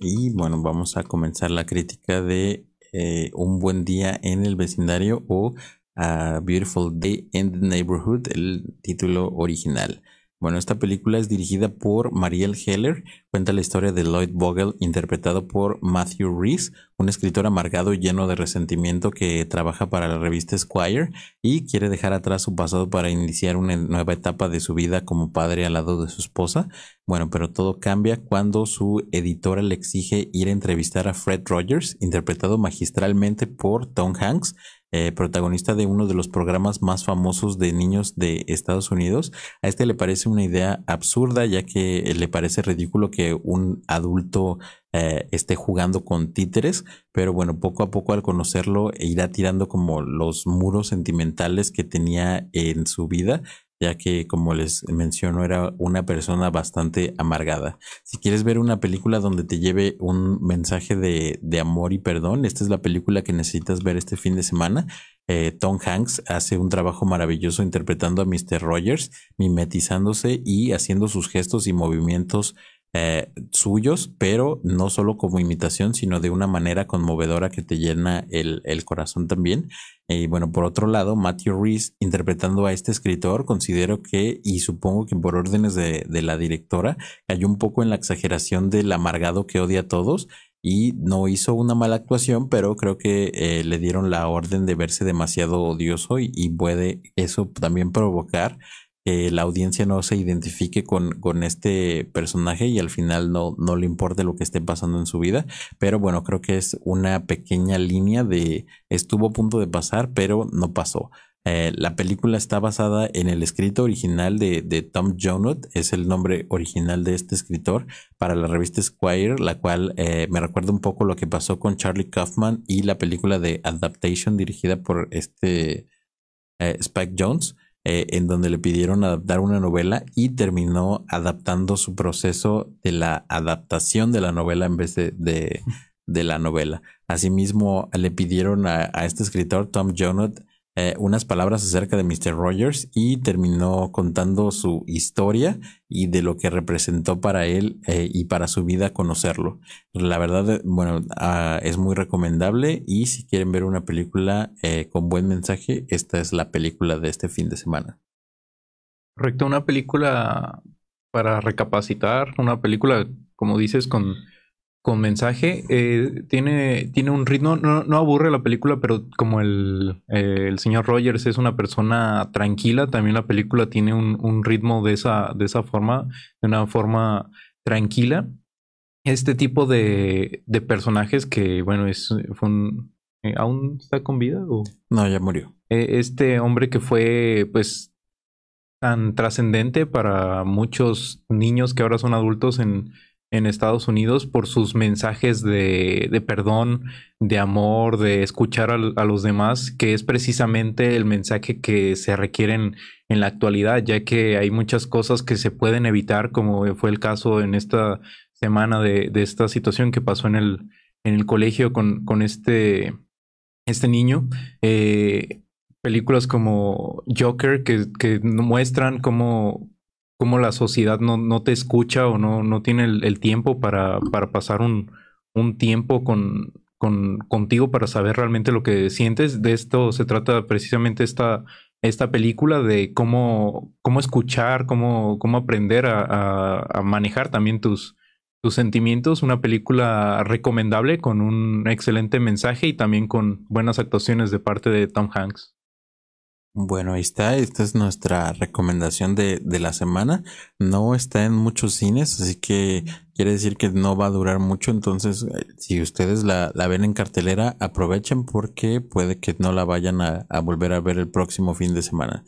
Y bueno, vamos a comenzar la crítica de eh, Un buen día en el vecindario o ah, Beautiful Day in the Neighborhood, el título original. Bueno, esta película es dirigida por Marielle Heller, cuenta la historia de Lloyd Vogel, interpretado por Matthew Reese, un escritor amargado y lleno de resentimiento que trabaja para la revista Squire y quiere dejar atrás su pasado para iniciar una nueva etapa de su vida como padre al lado de su esposa. Bueno, pero todo cambia cuando su editora le exige ir a entrevistar a Fred Rogers, interpretado magistralmente por Tom Hanks, eh, protagonista de uno de los programas más famosos de niños de Estados Unidos. A este le parece una idea absurda, ya que le parece ridículo que un adulto eh, esté jugando con títeres, pero bueno, poco a poco al conocerlo irá tirando como los muros sentimentales que tenía en su vida ya que como les menciono era una persona bastante amargada. Si quieres ver una película donde te lleve un mensaje de, amor y perdón, esta es la película que necesitas ver este fin de semana. Eh, Tom Hanks hace un trabajo maravilloso interpretando a Mr. Rogers, mimetizándose y haciendo sus gestos y movimientos eh, suyos, pero no solo como imitación, sino de una manera conmovedora que te llena el, corazón también. Y bueno, por otro lado, Matthew Reese interpretando a este escritor, considero que, y supongo que por órdenes de, la directora, cayó un poco en la exageración del amargado que odia a todos y no hizo una mala actuación, pero creo que eh, le dieron la orden de verse demasiado odioso y puede eso también provocar que la audiencia no se identifique con, este personaje y al final no, le importe lo que esté pasando en su vida. Pero bueno, creo que es una pequeña línea de estuvo a punto de pasar, pero no pasó. Eh, la película está basada en el escrito original de, Tom Jonot, es el nombre original de este escritor, para la revista Squire, la cual eh, me recuerda un poco lo que pasó con Charlie Kaufman y la película de Adaptation dirigida por este eh, Spike Jones. Eh, en donde le pidieron adaptar una novela y terminó adaptando su proceso de la adaptación de la novela en vez de, de, la novela. Asimismo, le pidieron a, este escritor, Tom Jonot, eh, unas palabras acerca de Mr. Rogers y terminó contando su historia y de lo que representó para él eh, y para su vida conocerlo. La verdad, eh, bueno, ah, es muy recomendable y si quieren ver una película con buen mensaje, esta es la película de este fin de semana. Correcto, una película para recapacitar, una película, como dices, con con mensaje. Eh, tiene, tiene un ritmo, no, no, aburre la película, pero como el, el, señor Rogers es una persona tranquila, también la película tiene un, ritmo de esa, de esa forma, de una forma tranquila. Este tipo de, de personajes que, bueno, es, eh, ¿Aún está con vida? O? No, ya murió. Eh, este hombre que fue, pues, tan trascendente para muchos niños que ahora son adultos en, en Estados Unidos por sus mensajes de, perdón, de amor, de escuchar a, los demás, que es precisamente el mensaje que se requieren en la actualidad, ya que hay muchas cosas que se pueden evitar, como fue el caso en esta semana de, esta situación que pasó en el, en el colegio con, con este, este niño. Eh, películas como Joker que, que muestran cómo, cómo la sociedad no, no, te escucha o no, no tiene el, tiempo para, para pasar un, un tiempo con, con, contigo para saber realmente lo que sientes. De esto se trata precisamente esta, esta película de cómo, cómo escuchar, cómo, cómo aprender a, manejar también tus, tus sentimientos. Una película recomendable con un excelente mensaje y también con buenas actuaciones de parte de Tom Hanks. Bueno, ahí está. Esta es nuestra recomendación de, la semana. No está en muchos cines, así que quiere decir que no va a durar mucho. Entonces, eh, si ustedes la, la ven en cartelera, aprovechen porque puede que no la vayan a volver a ver el próximo fin de semana.